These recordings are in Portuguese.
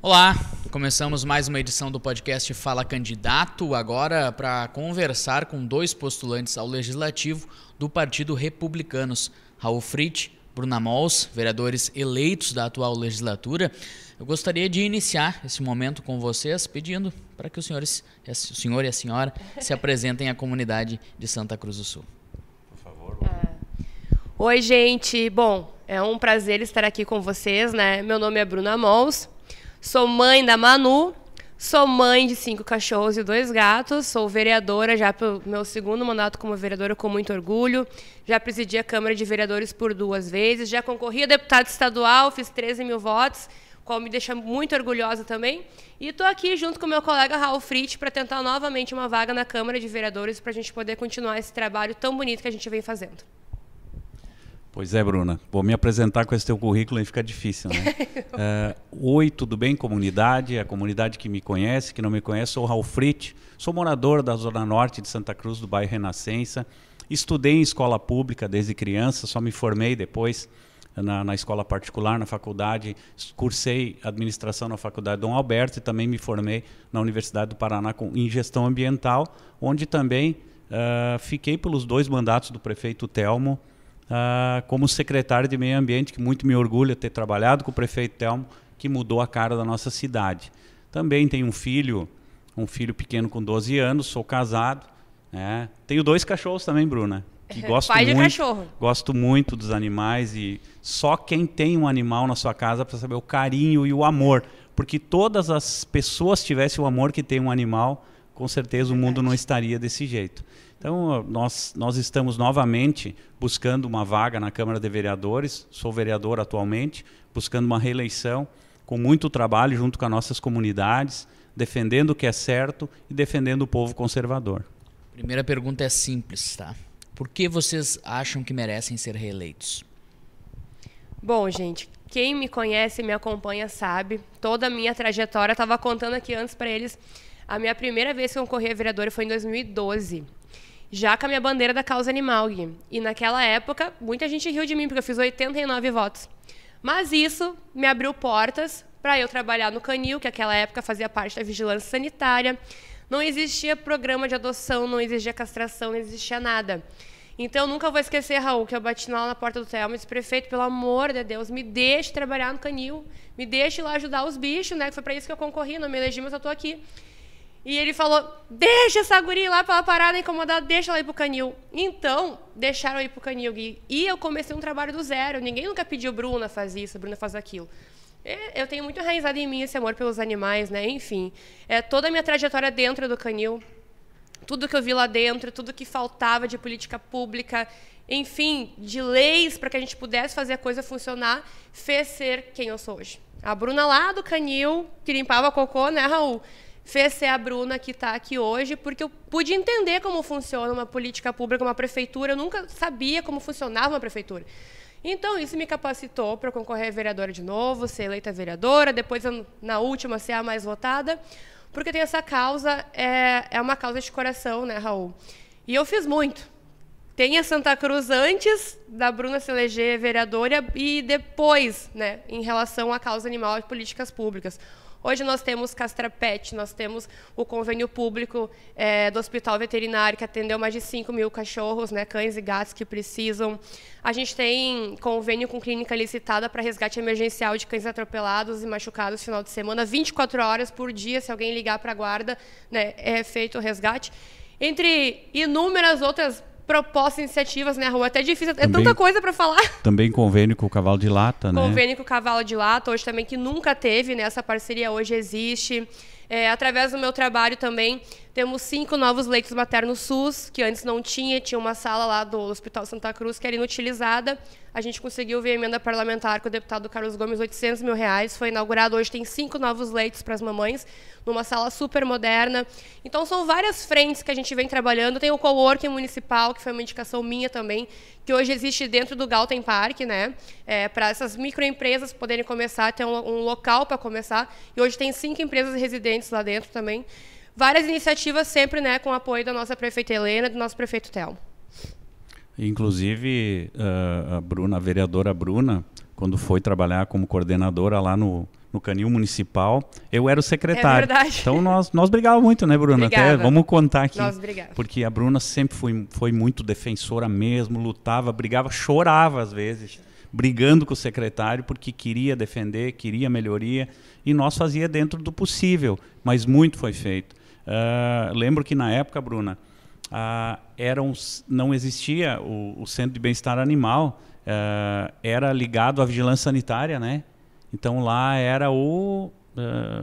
Olá, começamos mais uma edição do podcast Fala Candidato, agora para conversar com dois postulantes ao Legislativo do Partido Republicanos, Raul Fritz, Bruna Mols, vereadores eleitos da atual legislatura. Eu gostaria de iniciar esse momento com vocês pedindo para que os senhores, o senhor e a senhora se apresentem à comunidade de Santa Cruz do Sul. Por favor. Oi, gente. Bom, é um prazer estar aqui com vocês, né? Meu nome é Bruna Mols, Sou mãe da Manu. Sou mãe de cinco cachorros e dois gatos. Sou vereadora já pelo meu segundo mandato como vereadora com muito orgulho. Já presidi a Câmara de Vereadores por duas vezes. Já concorri a deputado estadual, fiz 13 mil votos, qual me deixa muito orgulhosa também. E estou aqui junto com meu colega Raul Fritz para tentar novamente uma vaga na Câmara de Vereadores para a gente poder continuar esse trabalho tão bonito que a gente vem fazendo. Pois é, Bruna. Vou me apresentar com esse teu currículo e fica difícil, né? é, Oi, tudo bem, comunidade? A comunidade que me conhece, que não me conhece, sou Raul Frit, sou morador da Zona Norte de Santa Cruz, do bairro Renascença. Estudei em escola pública desde criança, só me formei depois na, na escola particular, na faculdade. Cursei administração na Faculdade Dom Alberto e também me formei na Universidade do Paraná com, em gestão ambiental, onde também uh, fiquei pelos dois mandatos do prefeito Telmo uh, como secretário de meio ambiente, que muito me orgulha ter trabalhado com o prefeito Telmo, que mudou a cara da nossa cidade. Também tenho um filho, um filho pequeno com 12 anos, sou casado. Né? Tenho dois cachorros também, Bruna. Que gosto Pai de muito, cachorro. Gosto muito dos animais e só quem tem um animal na sua casa para saber o carinho e o amor. Porque todas as pessoas tivessem o amor que tem um animal, com certeza o mundo não estaria desse jeito. Então, nós, nós estamos novamente buscando uma vaga na Câmara de Vereadores, sou vereador atualmente, buscando uma reeleição com muito trabalho junto com as nossas comunidades, defendendo o que é certo e defendendo o povo conservador. Primeira pergunta é simples, tá? Por que vocês acham que merecem ser reeleitos? Bom, gente, quem me conhece e me acompanha sabe, toda a minha trajetória, estava contando aqui antes para eles, a minha primeira vez que eu concorri a vereadora foi em 2012 já com a minha bandeira da causa animal, Gui. E naquela época, muita gente riu de mim, porque eu fiz 89 votos. Mas isso me abriu portas para eu trabalhar no Canil, que naquela época fazia parte da vigilância sanitária. Não existia programa de adoção, não existia castração, não existia nada. Então, eu nunca vou esquecer, Raul, que eu bati lá na porta do Telmo e disse, prefeito, pelo amor de Deus, me deixe trabalhar no Canil, me deixe lá ajudar os bichos, né? Que foi para isso que eu concorri, não me elegi, mas eu estou aqui. E ele falou: deixa essa guria lá pra ela parar de incomodar, deixa ela ir pro canil. Então, deixaram eu ir pro canil. E eu comecei um trabalho do zero. Ninguém nunca pediu Bruna faz isso, Bruna faz aquilo. É, eu tenho muito enraizado em mim esse amor pelos animais, né? Enfim, é toda a minha trajetória dentro do canil, tudo que eu vi lá dentro, tudo que faltava de política pública, enfim, de leis para que a gente pudesse fazer a coisa funcionar, fez ser quem eu sou hoje. A Bruna lá do canil, que limpava cocô, né, Raul? fez ser a Bruna que está aqui hoje, porque eu pude entender como funciona uma política pública, uma prefeitura. Eu nunca sabia como funcionava uma prefeitura. Então, isso me capacitou para concorrer a vereadora de novo, ser eleita vereadora, depois, na última, ser a mais votada, porque tem essa causa, é, é uma causa de coração, né, Raul? E eu fiz muito. Tem a Santa Cruz antes da Bruna se eleger vereadora e depois, né, em relação à causa animal e políticas públicas. Hoje nós temos Castrapet, nós temos o convênio público é, do Hospital Veterinário, que atendeu mais de 5 mil cachorros, né, cães e gatos que precisam. A gente tem convênio com clínica licitada para resgate emergencial de cães atropelados e machucados final de semana, 24 horas por dia, se alguém ligar para a guarda, né, é feito o resgate. Entre inúmeras outras propostas, iniciativas, né, Rua? É até difícil, é também, é tanta coisa para falar. Também convênio com o Cavalo de Lata, né? Convênio com o Cavalo de Lata, hoje também, que nunca teve, né? Essa parceria hoje existe. É, através do meu trabalho também, temos cinco novos leitos maternos SUS, que antes não tinha, tinha uma sala lá do Hospital Santa Cruz que era inutilizada. A gente conseguiu ver emenda parlamentar com o deputado Carlos Gomes, 800 mil reais. Foi inaugurado hoje, tem cinco novos leitos para as mamães, numa sala super moderna. Então, são várias frentes que a gente vem trabalhando. Tem o coworking municipal, que foi uma indicação minha também, que hoje existe dentro do Galten Park, né? É, para essas microempresas poderem começar, ter um, um local para começar. E hoje tem cinco empresas residentes lá dentro também várias iniciativas sempre né, com apoio da nossa prefeita Helena, do nosso prefeito Telmo. Inclusive, eh, a Bruna, a vereadora Bruna, quando foi trabalhar como coordenadora lá no, no Canil Municipal, eu era o secretário. É verdade. Então nós, nós brigávamos muito, né, Bruna? Até vamos contar aqui. Nós brigávamos. Porque a Bruna sempre foi, foi muito defensora mesmo, lutava, brigava, chorava às vezes, brigando com o secretário porque queria defender, queria melhoria, e nós fazia dentro do possível, mas muito foi feito. Uh, lembro que na época, Bruna, uh, ah, eram, não existia o, o centro de bem-estar animal, uh, era ligado à vigilância sanitária, né? Então lá era o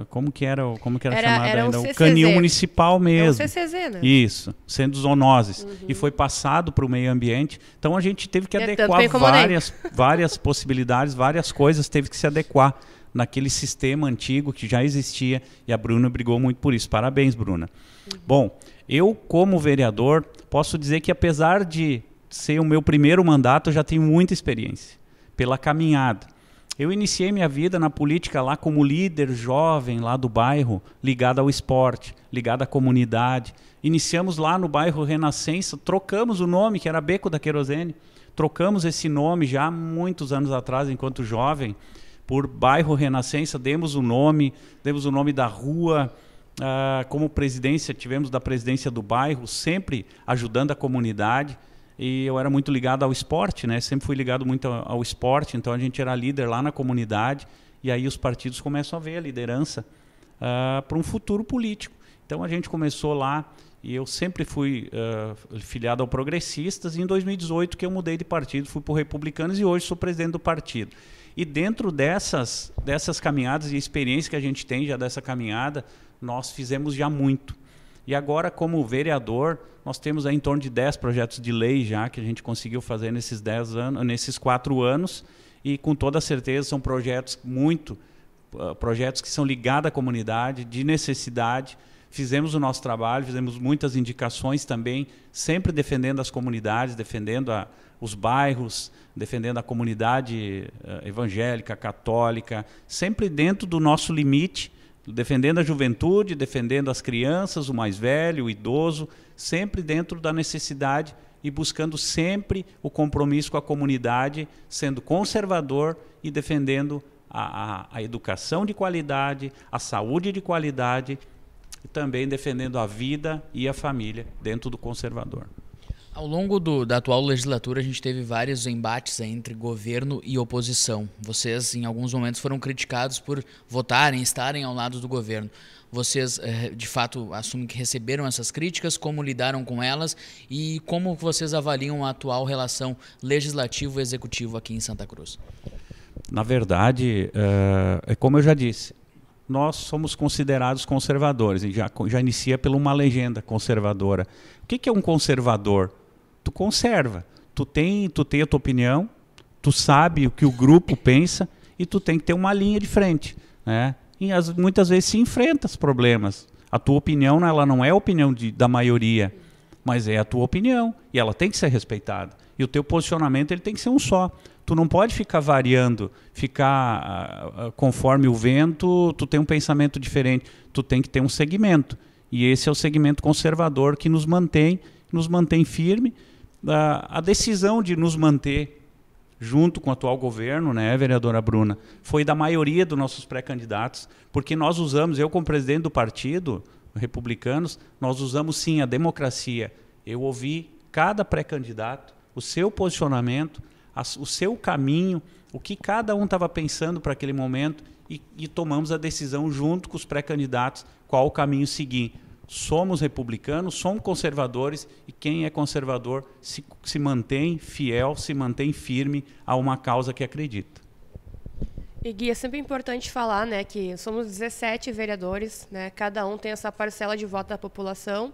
como que era, como que era, era chamado era ainda? Um o canil municipal mesmo. É um CCZ, né? Isso, sendo zoonoses. Uhum. E foi passado para o meio ambiente. Então a gente teve que é, adequar várias, várias possibilidades, várias coisas, teve que se adequar naquele sistema antigo que já existia e a Bruna brigou muito por isso. Parabéns, Bruna. Uhum. Bom, eu como vereador posso dizer que apesar de ser o meu primeiro mandato, eu já tenho muita experiência pela caminhada. Eu iniciei minha vida na política lá como líder jovem lá do bairro, ligado ao esporte, ligado à comunidade. Iniciamos lá no bairro Renascença, trocamos o nome, que era Beco da Querosene, trocamos esse nome já há muitos anos atrás, enquanto jovem, por bairro Renascença, demos o um nome, demos o um nome da rua, ah, como presidência, tivemos da presidência do bairro, sempre ajudando a comunidade. E eu era muito ligado ao esporte, né? Sempre fui ligado muito ao esporte, então a gente era líder lá na comunidade. E aí os partidos começam a ver a liderança ah, para um futuro político. Então a gente começou lá e eu sempre fui uh, filiado ao Progressistas. E em 2018 que eu mudei de partido, fui para o Republicanos e hoje sou presidente do partido. E dentro dessas, dessas caminhadas e experiência que a gente tem já dessa caminhada, nós fizemos já muito. E agora, como vereador, nós temos em torno de 10 projetos de lei já que a gente conseguiu fazer nesses dez anos, nesses 4 anos, e com toda certeza são projetos muito ah, projetos que são ligados à comunidade, de necessidade, fizemos o nosso trabalho, fizemos muitas indicações também, sempre defendendo as comunidades, defendendo a, os bairros, defendendo a comunidade uh, evangélica, católica, sempre dentro do nosso limite, defendendo a juventude, defendendo as crianças, o mais velho, o idoso, sempre dentro da necessidade e buscando sempre o compromisso com a comunidade, sendo conservador e defendendo a, a, a educação de qualidade, a saúde de qualidade e também defendendo a vida e a família dentro do conservador. Ao longo do, da atual legislatura, a gente teve vários embates entre governo e oposição. Vocês, em alguns momentos, foram criticados por votarem, estarem ao lado do governo. Vocês, eh, de fato, assumem que receberam essas críticas, como lidaram com elas e como vocês avaliam a atual relação legislativo-executivo aqui em Santa Cruz? Na verdade, eh, é como eu já disse, nós somos considerados conservadores. E já, já inicia por uma legenda conservadora. O que, que é um conservador? Tu conserva. Tu tem, tu tem a tua opinião, tu sabe o que o grupo pensa e tu tem que ter uma linha de frente. Né? E as, muitas vezes se enfrenta os problemas. A tua opinião ela não é a opinião de, da maioria, mas é a tua opinião e ela tem que ser respeitada. E o teu posicionamento ele tem que ser um só tu não pode ficar variando, ficar uh, conforme o vento, tu tem um pensamento diferente, tu tem que ter um segmento. E esse é o segmento conservador que nos mantém, nos mantém firme. Uh, a decisão de nos manter junto com o atual governo, né, vereadora Bruna, foi da maioria dos nossos pré-candidatos, porque nós usamos, eu como presidente do partido, republicanos, nós usamos sim a democracia. Eu ouvi cada pré-candidato, o seu posicionamento, o seu caminho, o que cada um estava pensando para aquele momento e, e tomamos a decisão junto com os pré-candidatos qual o caminho seguir somos republicanos, somos conservadores e quem é conservador se, se mantém fiel, se mantém firme a uma causa que acredita. E Gui, é sempre importante falar, né, que somos 17 vereadores, né, cada um tem essa parcela de voto da população,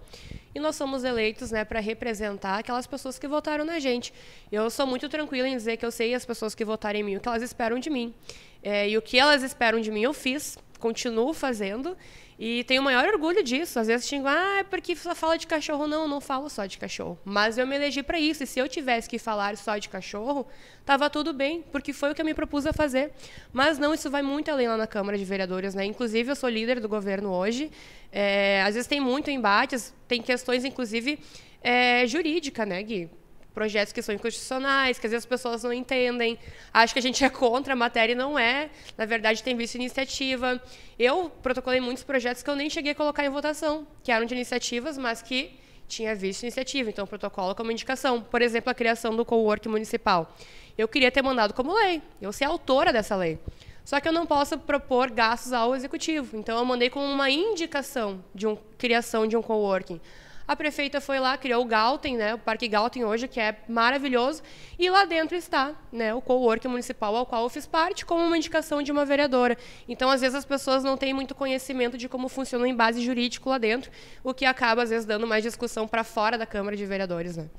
e nós somos eleitos, né, para representar aquelas pessoas que votaram na gente. Eu sou muito tranquila em dizer que eu sei as pessoas que votaram em mim, o que elas esperam de mim. É, e o que elas esperam de mim eu fiz, continuo fazendo, e tenho o maior orgulho disso. Às vezes xingo, ah, é porque fala de cachorro. Não, não falo só de cachorro. Mas eu me elegi para isso. E se eu tivesse que falar só de cachorro, tava tudo bem, porque foi o que eu me propus a fazer. Mas não, isso vai muito além lá na Câmara de Vereadores, né? Inclusive, eu sou líder do governo hoje. É, às vezes tem muito embates, tem questões, inclusive, é, jurídica, né, Gui? projetos que são inconstitucionais, que às vezes as pessoas não entendem, acham que a gente é contra a matéria e não é. Na verdade, tem visto iniciativa. Eu protocolei muitos projetos que eu nem cheguei a colocar em votação, que eram de iniciativas, mas que tinha visto iniciativa, então protocolo como indicação. Por exemplo, a criação do co-work municipal. Eu queria ter mandado como lei, eu ser autora dessa lei. Só que eu não posso propor gastos ao executivo. Então eu mandei como uma indicação de um, criação de um coworking. A prefeita foi lá, criou o Galten, né, o Parque Galten hoje, que é maravilhoso, e lá dentro está né, o co-work municipal ao qual eu fiz parte, como uma indicação de uma vereadora. Então, às vezes, as pessoas não têm muito conhecimento de como funciona o embase jurídico lá dentro, o que acaba, às vezes, dando mais discussão para fora da Câmara de Vereadores. Né?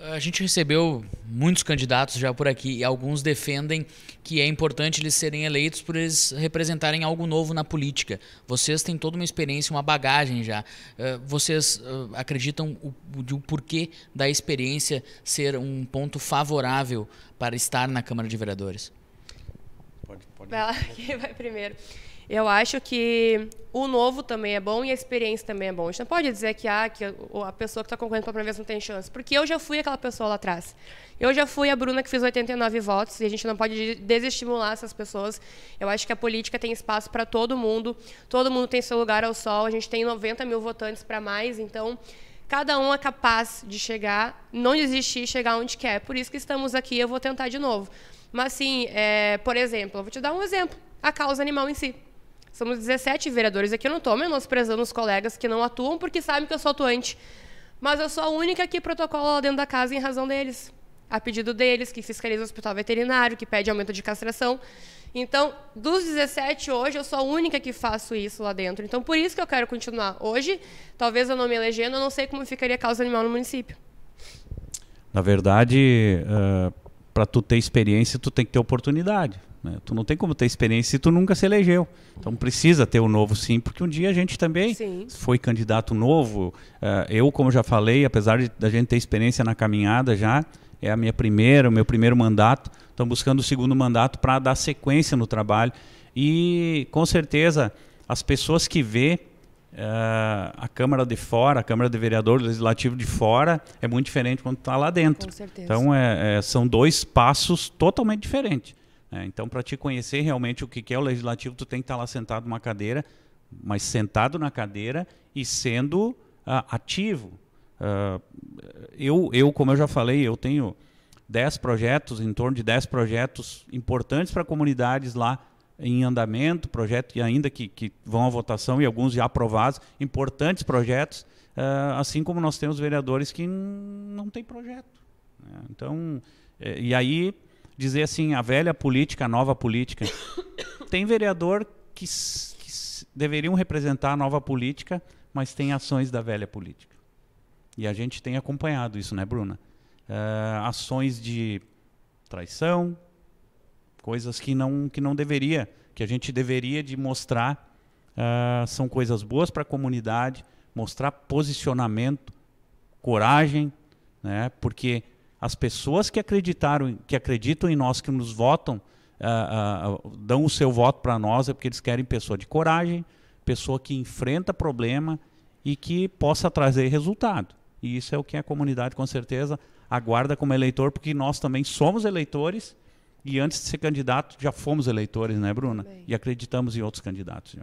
A gente recebeu muitos candidatos já por aqui e alguns defendem que é importante eles serem eleitos por eles representarem algo novo na política. Vocês têm toda uma experiência, uma bagagem já. Eh, vocês eh, acreditam o, o porquê da experiência ser um ponto favorável para estar na Câmara de Vereadores? Pode, pode. Vai lá, quem vai primeiro. Eu acho que o novo também é bom e a experiência também é bom. A gente não pode dizer que, ah, que a pessoa que está concorrendo pela primeira vez não tem chance, porque eu já fui aquela pessoa lá atrás. Eu já fui a Bruna que fez 89 votos e a gente não pode desestimular essas pessoas. Eu acho que a política tem espaço para todo mundo, todo mundo tem seu lugar ao sol. A gente tem 90 mil votantes para mais, então cada um é capaz de chegar, não desistir, chegar onde quer. Por isso que estamos aqui. Eu vou tentar de novo. Mas, sim, é, por exemplo, eu vou te dar um exemplo: a causa animal em si. Somos 17 vereadores aqui. Eu não estou menosprezando os colegas que não atuam porque sabem que eu sou atuante. Mas eu sou a única que protocola lá dentro da casa em razão deles. A pedido deles, que fiscaliza o hospital veterinário, que pede aumento de castração. Então, dos 17 hoje, eu sou a única que faço isso lá dentro. Então, por isso que eu quero continuar. Hoje, talvez eu não me elegendo, eu não sei como ficaria a causa animal no município. Na verdade, uh, eh, para tu ter experiência, tu tem que ter oportunidade. Né? Tu não tem como ter experiência se tu nunca se elegeu. Então precisa ter o um novo sim, porque um dia a gente também sim. foi candidato novo. Uh, eu, como já falei, apesar de a gente ter experiência na caminhada já, é a minha primeira, o meu primeiro mandato. Estão buscando o segundo mandato para dar sequência no trabalho. E com certeza as pessoas que vê uh, a Câmara de fora, a Câmara de Vereador, o Legislativo de fora, é muito diferente quando está lá dentro. Com certeza. Então é, é, são dois passos totalmente diferentes. É, então, para te conhecer realmente o que, que é o legislativo, tu tem que estar tá lá sentado numa cadeira, mas sentado na cadeira e sendo uh, ativo. Uh, eu, eu, como eu já falei, eu tenho dez projetos, em torno de dez projetos importantes para comunidades lá em andamento, projetos ainda que, que vão à votação e alguns já aprovados, importantes projetos, uh, assim como nós temos vereadores que não têm projeto. Né? Então, eh, e aí dizer assim, a velha política, a nova política. Tem vereador que, que deveriam representar a nova política, mas tem ações da velha política. E a gente tem acompanhado isso, né, Bruna? Uh, ações de traição, coisas que não, que não deveria, que a gente deveria de mostrar uh, são coisas boas para a comunidade, mostrar posicionamento, coragem, né? porque as pessoas que acreditaram, que acreditam em nós, que nos votam, ah, ah, dão o seu voto para nós, é porque eles querem pessoa de coragem, pessoa que enfrenta problema e que possa trazer resultado. E isso é o que a comunidade, com certeza, aguarda como eleitor, porque nós também somos eleitores e antes de ser candidato já fomos eleitores, né, Bruna? E acreditamos em outros candidatos. Já.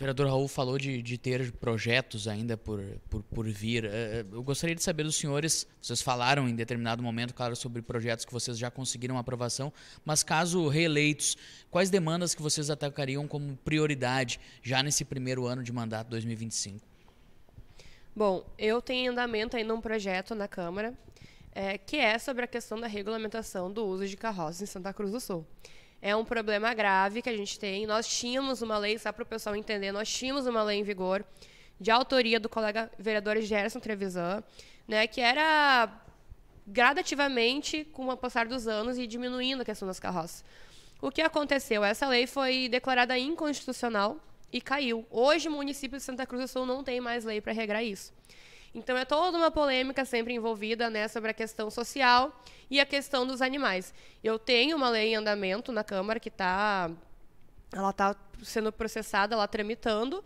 O vereador Raul falou de, de ter projetos ainda por, por, por vir. Eh, eh, eu gostaria de saber dos senhores, vocês falaram em determinado momento, claro, sobre projetos que vocês já conseguiram aprovação, mas caso reeleitos, quais demandas que vocês atacariam como prioridade já nesse primeiro ano de mandato 2025? Bom, eu tenho em andamento ainda um projeto na Câmara, é, que é sobre a questão da regulamentação do uso de carroças em Santa Cruz do Sul. É um problema grave que a gente tem. Nós tínhamos uma lei, só para o pessoal entender, nós tínhamos uma lei em vigor de autoria do colega vereador Gerson Trevisan, né, que era gradativamente, com o passar dos anos, e diminuindo a questão das carroças. O que aconteceu? Essa lei foi declarada inconstitucional e caiu. Hoje, o município de Santa Cruz do Sul não tem mais lei para regrar isso. Então é toda uma polêmica sempre envolvida né, sobre a questão social e a questão dos animais. Eu tenho uma lei em andamento na Câmara que está ela está sendo processada, ela tramitando,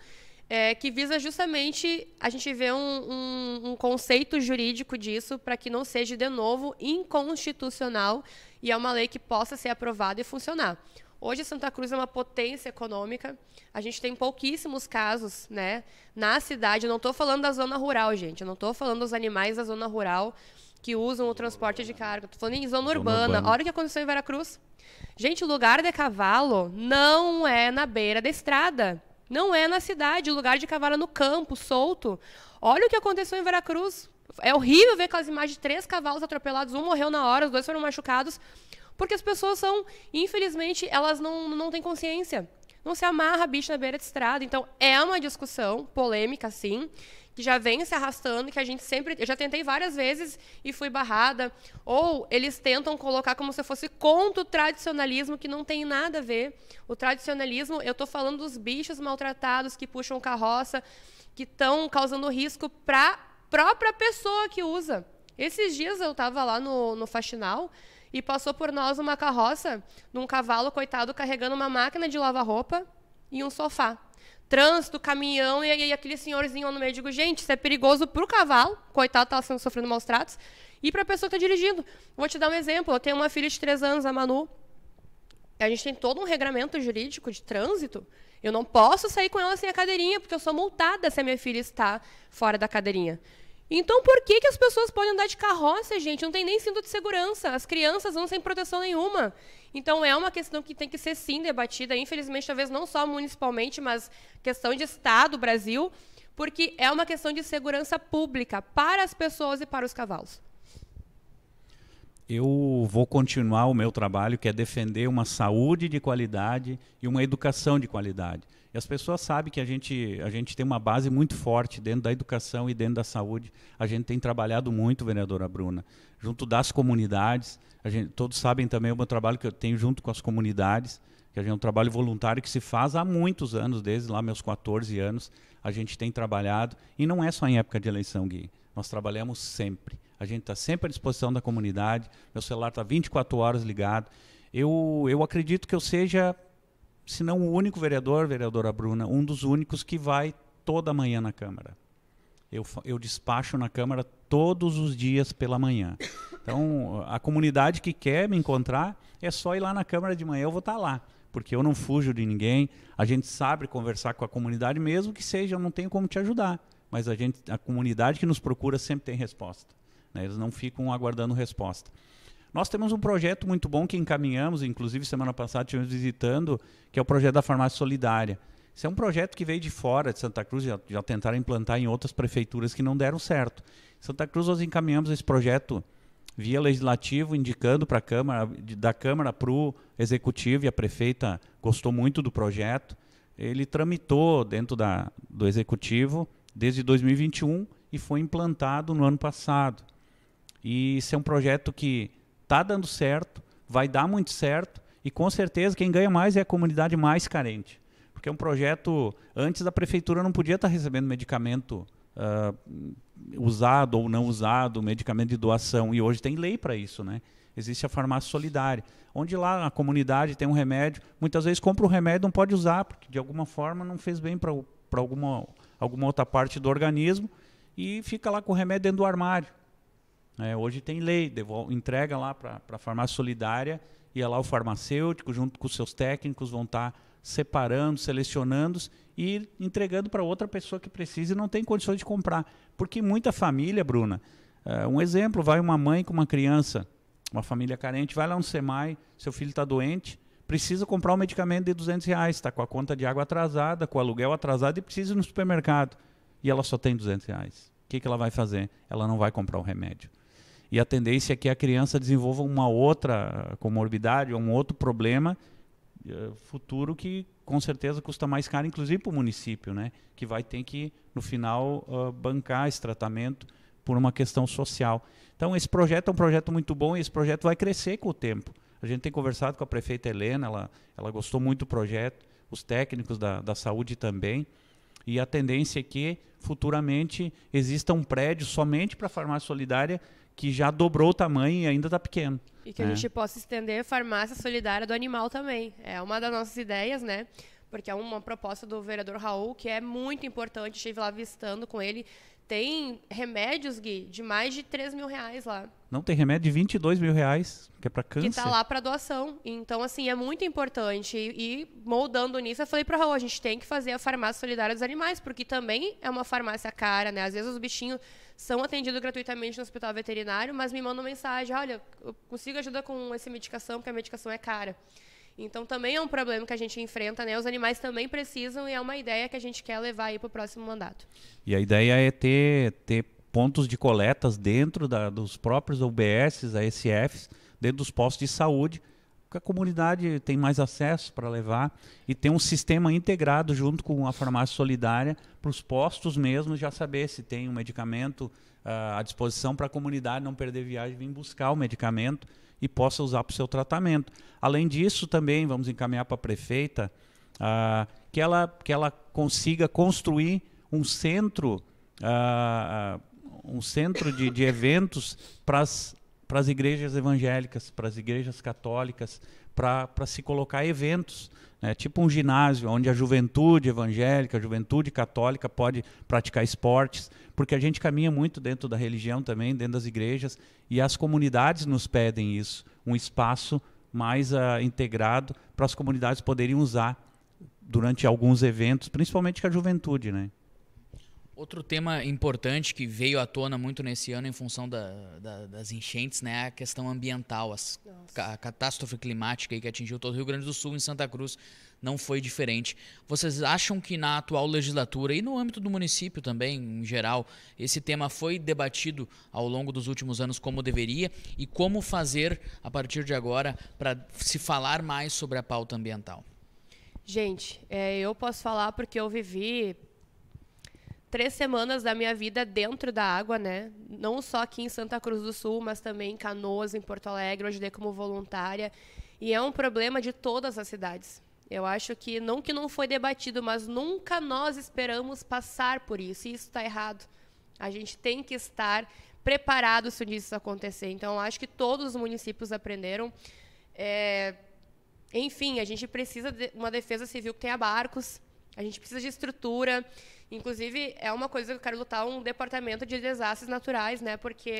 é, que visa justamente a gente ver um, um, um conceito jurídico disso para que não seja de novo inconstitucional e é uma lei que possa ser aprovada e funcionar. Hoje Santa Cruz é uma potência econômica. A gente tem pouquíssimos casos, né, na cidade. Eu não estou falando da zona rural, gente. Eu não estou falando dos animais da zona rural que usam o transporte de carga. Estou falando em zona, zona urbana. urbana. Olha o que aconteceu em Veracruz. Gente, lugar de cavalo não é na beira da estrada. Não é na cidade. Lugar de cavalo é no campo, solto. Olha o que aconteceu em Veracruz. É horrível ver aquelas imagens de três cavalos atropelados. Um morreu na hora, os dois foram machucados. Porque as pessoas são, infelizmente, elas não, não têm consciência. Não se amarra bicho na beira de estrada. Então, é uma discussão polêmica, sim, que já vem se arrastando, que a gente sempre. Eu já tentei várias vezes e fui barrada. Ou eles tentam colocar como se fosse contra o tradicionalismo, que não tem nada a ver. O tradicionalismo, eu estou falando dos bichos maltratados que puxam carroça, que estão causando risco para própria pessoa que usa. Esses dias eu estava lá no, no Faxinal e passou por nós uma carroça de um cavalo, coitado, carregando uma máquina de lavar roupa e um sofá. Trânsito, caminhão, e aí aquele senhorzinho no meio. Eu digo, gente, isso é perigoso para o cavalo, coitado, estava tá sendo sofrendo maus tratos, e para a pessoa que está dirigindo. Vou te dar um exemplo. Eu tenho uma filha de três anos, a Manu. A gente tem todo um regramento jurídico de trânsito. Eu não posso sair com ela sem a cadeirinha, porque eu sou multada se a minha filha está fora da cadeirinha. Então, por que, que as pessoas podem andar de carroça, gente? Não tem nem cinto de segurança. As crianças vão sem proteção nenhuma. Então, é uma questão que tem que ser, sim, debatida. Infelizmente, talvez não só municipalmente, mas questão de Estado, Brasil, porque é uma questão de segurança pública para as pessoas e para os cavalos. Eu vou continuar o meu trabalho, que é defender uma saúde de qualidade e uma educação de qualidade. E as pessoas sabem que a gente, a gente tem uma base muito forte dentro da educação e dentro da saúde. A gente tem trabalhado muito, vereadora Bruna, junto das comunidades. Gente, todos sabem também o meu trabalho que eu tenho junto com as comunidades, que é um trabalho voluntário que se faz há muitos anos, desde lá meus 14 anos. A gente tem trabalhado, e não é só em época de eleição, Gui. Nós trabalhamos sempre. A gente está sempre à disposição da comunidade. Meu celular está 24 horas ligado. Eu, eu acredito que eu seja se não o único vereador, vereadora Bruna, um dos únicos que vai toda manhã na Câmara. Eu, eu despacho na Câmara todos os dias pela manhã. Então, a comunidade que quer me encontrar, é só ir lá na Câmara de manhã, eu vou estar tá lá. Porque eu não fujo de ninguém, a gente sabe conversar com a comunidade, mesmo que seja, eu não tenho como te ajudar. Mas a, gente, a comunidade que nos procura sempre tem resposta. Né? Eles não ficam aguardando resposta. Nós temos um projeto muito bom que encaminhamos, inclusive semana passada estivemos visitando, que é o projeto da Farmácia Solidária. Isso é um projeto que veio de fora de Santa Cruz, já, já tentaram implantar em outras prefeituras que não deram certo. Em Santa Cruz, nós encaminhamos esse projeto via legislativo, indicando para a Câmara, da Câmara para o Executivo, e a prefeita gostou muito do projeto. Ele tramitou dentro da, do Executivo desde 2021 e foi implantado no ano passado. E isso é um projeto que Tá dando certo, vai dar muito certo e com certeza quem ganha mais é a comunidade mais carente. Porque é um projeto, antes da prefeitura não podia estar tá recebendo medicamento uh, usado ou não usado, medicamento de doação, e hoje tem lei para isso, né? Existe a farmácia solidária, onde lá a comunidade tem um remédio, muitas vezes compra o remédio e não pode usar, porque de alguma forma não fez bem para alguma, alguma outra parte do organismo, e fica lá com o remédio dentro do armário. É, hoje tem lei, devolve, entrega lá para a farmácia solidária e é lá o farmacêutico, junto com seus técnicos, vão estar tá separando, selecionando e entregando para outra pessoa que precisa e não tem condições de comprar. Porque muita família, Bruna, é, um exemplo, vai uma mãe com uma criança, uma família carente, vai lá no SEMAI, seu filho está doente, precisa comprar um medicamento de 200 reais, está com a conta de água atrasada, com o aluguel atrasado e precisa ir no supermercado. E ela só tem 200 reais. O que, que ela vai fazer? Ela não vai comprar o remédio e a tendência é que a criança desenvolva uma outra comorbidade, ou um outro problema eh, futuro que com certeza custa mais caro, inclusive para o município, né? que vai ter que, no final, uh, bancar esse tratamento por uma questão social. Então, esse projeto é um projeto muito bom e esse projeto vai crescer com o tempo. A gente tem conversado com a prefeita Helena, ela, ela gostou muito do projeto, os técnicos da, da saúde também. E a tendência é que futuramente exista um prédio somente para a farmácia solidária que já dobrou o tamanho e ainda está pequeno. E que a né? gente possa estender a farmácia solidária do animal também. É uma das nossas ideias, né? Porque é uma proposta do vereador Raul que é muito importante. Estive lá visitando com ele. Tem remédios, Gui, de mais de 3 mil reais lá. Não, tem remédio de 22 mil reais, que é para tá câncer. Que está lá para doação. Então, assim, é muito importante. E, e moldando nisso, eu falei para Raul, a gente tem que fazer a farmácia solidária dos animais, porque também é uma farmácia cara, né? Às vezes os bichinhos são atendidos gratuitamente no hospital veterinário, mas me mandam mensagem, olha, eu consigo ajuda com essa medicação, porque a medicação é cara. Então também é um problema que a gente enfrenta, né? Os animais também precisam e é uma ideia que a gente quer levar aí para o próximo mandato. E a ideia é ter, ter pontos de coletas dentro da, dos próprios UBSs, ASFs, dentro dos postos de saúde, porque a comunidade tem mais acesso para levar e tem um sistema integrado junto com a farmácia solidária para os postos mesmo já saber se tem um medicamento uh, à disposição para a comunidade não perder viagem, vir buscar o medicamento e possa usar para o seu tratamento. Além disso, também vamos encaminhar para a prefeita uh, que, ela, que ela consiga construir um centro. Uh, um centro de, de eventos para as para as igrejas evangélicas, para as igrejas católicas, para se colocar eventos, né? tipo um ginásio, onde a juventude evangélica, a juventude católica pode praticar esportes, porque a gente caminha muito dentro da religião também, dentro das igrejas, e as comunidades nos pedem isso, um espaço mais uh, integrado para as comunidades poderem usar durante alguns eventos, principalmente com a juventude, né? Outro tema importante que veio à tona muito nesse ano em função da, da, das enchentes, né, é a questão ambiental, as, a catástrofe climática que atingiu todo o Rio Grande do Sul em Santa Cruz não foi diferente. Vocês acham que na atual legislatura e no âmbito do município também, em geral, esse tema foi debatido ao longo dos últimos anos como deveria e como fazer a partir de agora para se falar mais sobre a pauta ambiental? Gente, é, eu posso falar porque eu vivi três semanas da minha vida dentro da água, né? Não só aqui em Santa Cruz do Sul, mas também em Canoas, em Porto Alegre, eu ajudei como voluntária. E é um problema de todas as cidades. Eu acho que não que não foi debatido, mas nunca nós esperamos passar por isso. E isso está errado. A gente tem que estar preparado se isso acontecer. Então, acho que todos os municípios aprenderam. É... Enfim, a gente precisa de uma defesa civil que tenha barcos, a gente precisa de estrutura, Inclusive, é uma coisa que eu quero lutar um departamento de desastres naturais, né? Porque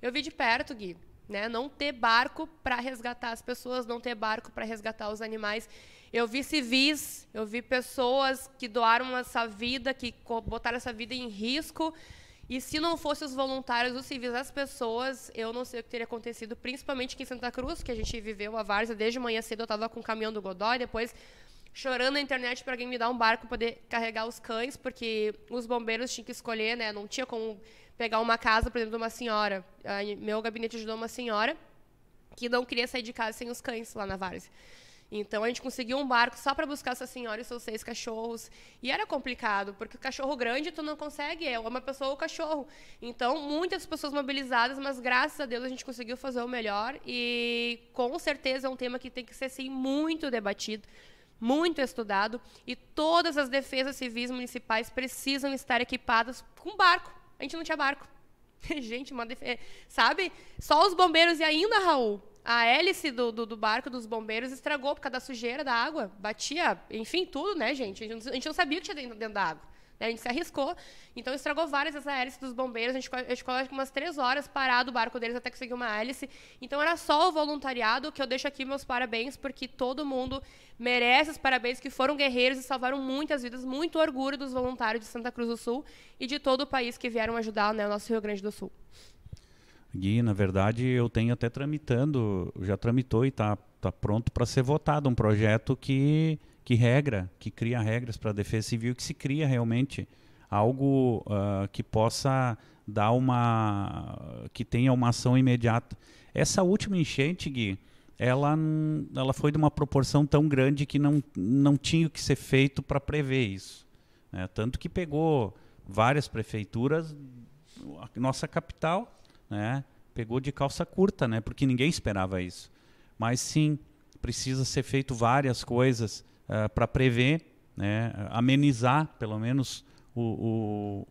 eu vi de perto, Gui, né? Não ter barco para resgatar as pessoas, não ter barco para resgatar os animais. Eu vi civis, eu vi pessoas que doaram essa vida, que botaram essa vida em risco. E se não fossem os voluntários, os civis, as pessoas, eu não sei o que teria acontecido, principalmente aqui em Santa Cruz, que a gente viveu a várzea desde manhã cedo, eu estava com o caminhão do Godói, depois chorando na internet para alguém me dar um barco poder carregar os cães, porque os bombeiros tinham que escolher, né? Não tinha como pegar uma casa, por exemplo, de uma senhora. Meu gabinete ajudou uma senhora que não queria sair de casa sem os cães lá na várzea. Então a gente conseguiu um barco só para buscar essa senhora e seus seis cachorros. E era complicado, porque o cachorro grande tu não consegue, é uma pessoa ou o cachorro. Então muitas pessoas mobilizadas, mas graças a Deus a gente conseguiu fazer o melhor e com certeza é um tema que tem que ser sim muito debatido, muito estudado e todas as defesas civis municipais precisam estar equipadas com barco. A gente não tinha barco. gente, uma defesa. É, sabe? Só os bombeiros e ainda, Raul. A hélice do, do, do, barco dos bombeiros estragou por causa da sujeira da água. Batia, enfim, tudo, né, gente? A gente não, sabia o que tinha dentro, dentro da água. Né? A gente se arriscou. Então estragou várias as hélices dos bombeiros. A gente, ficou acho, umas três horas parado o barco deles até conseguir uma hélice. Então era só o voluntariado que eu deixo aqui meus parabéns, porque todo mundo merece os parabéns, que foram guerreiros e salvaram muitas vidas. Muito orgulho dos voluntários de Santa Cruz do Sul e de todo o país que vieram ajudar né, o nosso Rio Grande do Sul. Gui, na verdade, eu tenho até tramitando, já tramitou e está tá pronto para ser votado um projeto que que regra, que cria regras para a defesa civil, que se cria realmente algo uh, que possa dar uma que tenha uma ação imediata. Essa última enchente, Gui, ela, ela foi de uma proporção tão grande que não, não tinha o que ser feito para prever isso. Né? Tanto que pegou várias prefeituras, a nossa capital, né? pegou de calça curta, né? porque ninguém esperava isso. Mas sim, precisa ser feito várias coisas uh, eh, para prever, né, amenizar pelo menos o, o,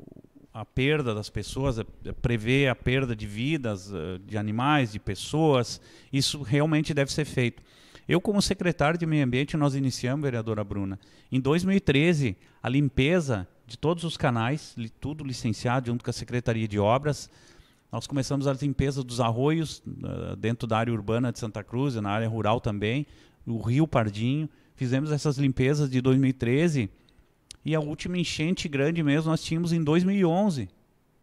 a perda das pessoas, eh, prever a perda de vidas, eh, de animais, de pessoas. Isso realmente deve ser feito. Eu, como secretário de Meio Ambiente, nós iniciamos, vereadora Bruna, em 2013, a limpeza de todos os canais, tudo licenciado junto com a Secretaria de Obras. Nós começamos a limpeza dos arroios dentro da área urbana de Santa Cruz, na área rural também, o Rio Pardinho fizemos essas limpezas de 2013 e a última enchente grande mesmo nós tínhamos em 2011,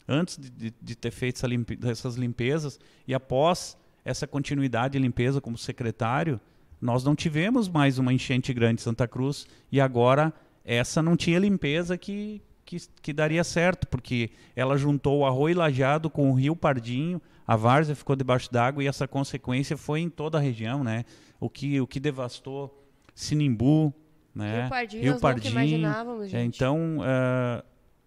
antes de, de, de ter feito essa limpe, essas limpezas e após essa continuidade de limpeza como secretário, nós não tivemos mais uma enchente grande em Santa Cruz e agora essa não tinha limpeza que, que, que daria certo, porque ela juntou o Arroio Lajado com o Rio Pardinho, a várzea ficou debaixo d'água e essa consequência foi em toda a região, né? O que, o que devastou Sinimbu, né? Rio Pardinho, Rio Pardinho. É, então, uh,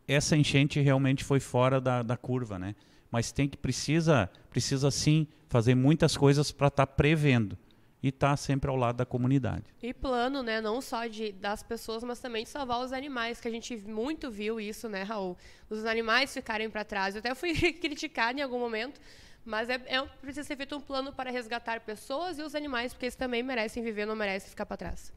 essa enchente realmente foi fora da, da, curva, né? Mas tem que precisa, precisa sim fazer muitas coisas para estar tá prevendo e estar tá sempre ao lado da comunidade. E plano, né? Não só de, das pessoas, mas também de salvar os animais, que a gente muito viu isso, né, Raul? Os animais ficarem para trás. Eu até fui criticado em algum momento mas é, é, precisa ser feito um plano para resgatar pessoas e os animais, porque eles também merecem viver, não merecem ficar para trás.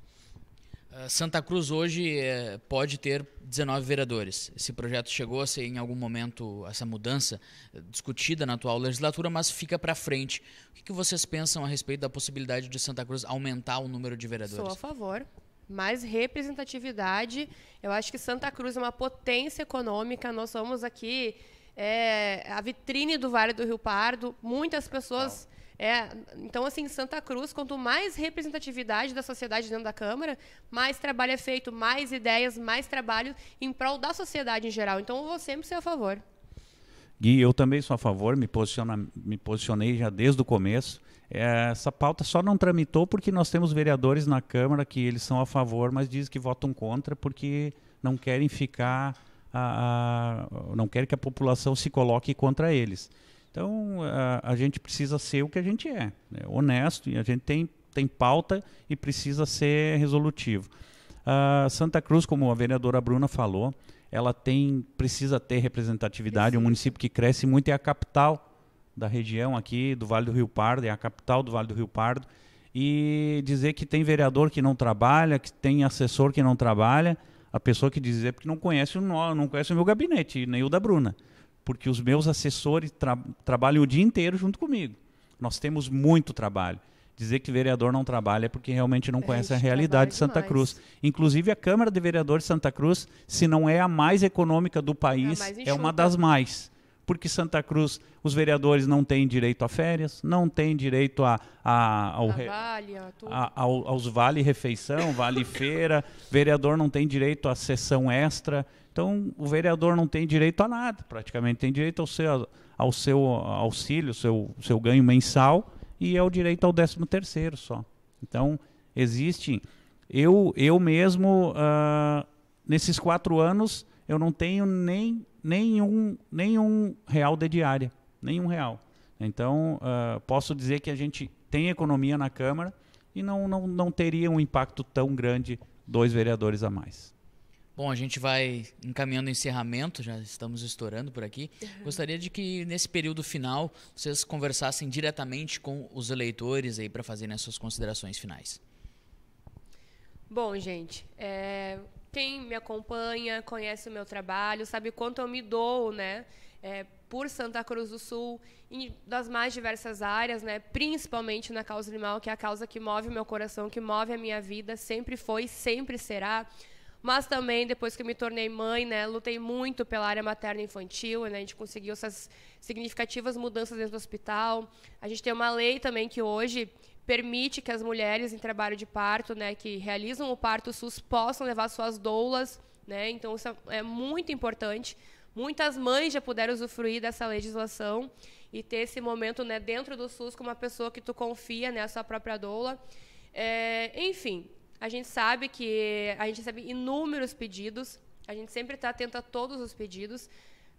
Ah, Santa Cruz hoje é, pode ter 19 vereadores. Esse projeto chegou a ser, em algum momento, essa mudança eh, discutida na atual legislatura, mas fica para frente. O que, que, vocês pensam a respeito da possibilidade de Santa Cruz aumentar o número de vereadores? Sou a favor. Mais representatividade. Eu acho que Santa Cruz é uma potência econômica. Nós somos aqui é a vitrine do Vale do Rio Pardo. Muitas pessoas. É, então, assim, Santa Cruz, quanto mais representatividade da sociedade dentro da Câmara, mais trabalho é feito, mais ideias, mais trabalho em prol da sociedade em geral. Então, eu vou sempre ser a favor. Gui, eu também sou a favor, me, posiciona, me posicionei já desde o começo. É, essa pauta só não tramitou porque nós temos vereadores na Câmara que eles são a favor, mas dizem que votam contra porque não querem ficar a, a, não quer que a população se coloque contra eles. Então a, a gente precisa ser o que a gente é, né? honesto e a gente tem tem pauta e precisa ser resolutivo. Santa Cruz, como a vereadora Bruna falou, ela tem precisa ter representatividade. Sim. Um município que cresce muito é a capital da região aqui do Vale do Rio Pardo, é a capital do Vale do Rio Pardo. E dizer que tem vereador que não trabalha, que tem assessor que não trabalha, a pessoa que diz é porque não conhece o não conhece o meu gabinete, nem o da Bruna, porque os meus assessores tra trabalham o dia inteiro junto comigo. Nós temos muito trabalho. Dizer que vereador não trabalha é porque realmente não é, conhece a, a realidade de Santa demais. Cruz. Inclusive, a Câmara de Vereadores de Santa Cruz, se não é a mais econômica do país, é, é uma das mais porque Santa Cruz os vereadores não têm direito a férias, não têm direito a, a, ao, a vale, a a, ao, aos vale-refeição, vale-feira, vereador não tem direito a sessão extra. Então, o vereador não tem direito a nada, praticamente tem direito ao seu, ao seu auxílio, seu, seu ganho mensal e é o direito ao 13 terceiro só. Então, existe... Eu, eu mesmo, uh, nesses quatro anos, eu não tenho nem nenhum, nenhum real de diária, nenhum real. Então, uh, posso dizer que a gente tem economia na Câmara e não, não, não teria um impacto tão grande dois vereadores a mais. Bom, a gente vai encaminhando o encerramento, já estamos estourando por aqui. Uhum. Gostaria de que nesse período final vocês conversassem diretamente com os eleitores aí para fazerem as suas considerações finais. Bom, gente, é, quem me acompanha, conhece o meu trabalho, sabe quanto eu me dou, né? É, por Santa Cruz do Sul, das mais diversas áreas, né? principalmente na causa animal, que é a causa que move o meu coração, que move a minha vida, sempre foi, sempre será. Mas também, depois que me tornei mãe, né, lutei muito pela área materna e infantil, né, a gente conseguiu essas significativas mudanças dentro do hospital. A gente tem uma lei também que hoje permite que as mulheres em trabalho de parto, né, que realizam o parto SUS, possam levar suas doulas, né? Então isso é muito importante. Muitas mães já puderam usufruir dessa legislação e ter esse momento, né, dentro do SUS com uma pessoa que tu confia, né, a sua própria doula. É, enfim, a gente sabe que a gente recebe inúmeros pedidos, a gente sempre está atento a todos os pedidos.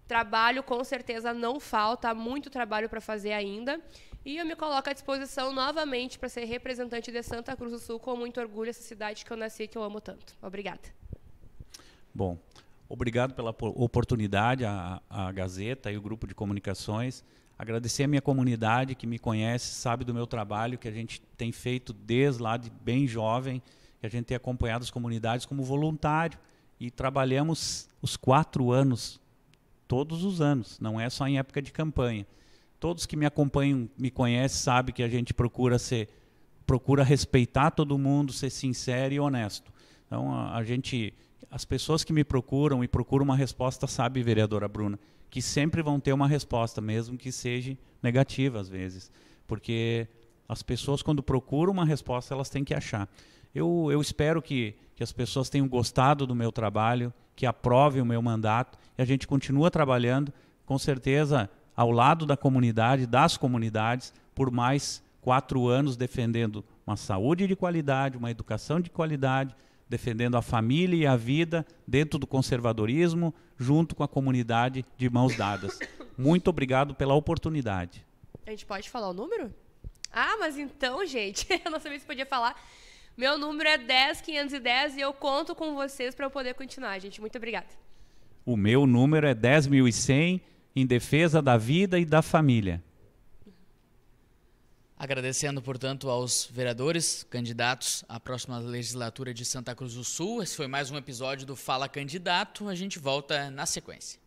Trabalho com certeza não falta, há muito trabalho para fazer ainda. E eu me coloco à disposição novamente para ser representante de Santa Cruz do Sul com muito orgulho, essa cidade que eu nasci e que eu amo tanto. Obrigada. Bom, obrigado pela oportunidade, a, a Gazeta e o grupo de comunicações. Agradecer a minha comunidade que me conhece, sabe do meu trabalho que a gente tem feito desde lá de bem jovem, que a gente tem acompanhado as comunidades como voluntário e trabalhamos os quatro anos, todos os anos, não é só em época de campanha todos que me acompanham, me conhecem, sabem que a gente procura ser procura respeitar todo mundo, ser sincero e honesto. Então a, a gente as pessoas que me procuram e procuram uma resposta, sabe, vereadora Bruna, que sempre vão ter uma resposta, mesmo que seja negativa às vezes, porque as pessoas quando procuram uma resposta, elas têm que achar. Eu, eu espero que, que as pessoas tenham gostado do meu trabalho, que aprovem o meu mandato e a gente continua trabalhando. Com certeza, ao lado da comunidade, das comunidades, por mais quatro anos defendendo uma saúde de qualidade, uma educação de qualidade, defendendo a família e a vida dentro do conservadorismo, junto com a comunidade de mãos dadas. Muito obrigado pela oportunidade. A gente pode falar o número? Ah, mas então, gente, eu não sabia se podia falar. Meu número é 10510 e eu conto com vocês para eu poder continuar, gente. Muito obrigada. O meu número é 10100 em defesa da vida e da família. Agradecendo, portanto, aos vereadores candidatos à próxima legislatura de Santa Cruz do Sul. Esse foi mais um episódio do Fala Candidato. A gente volta na sequência.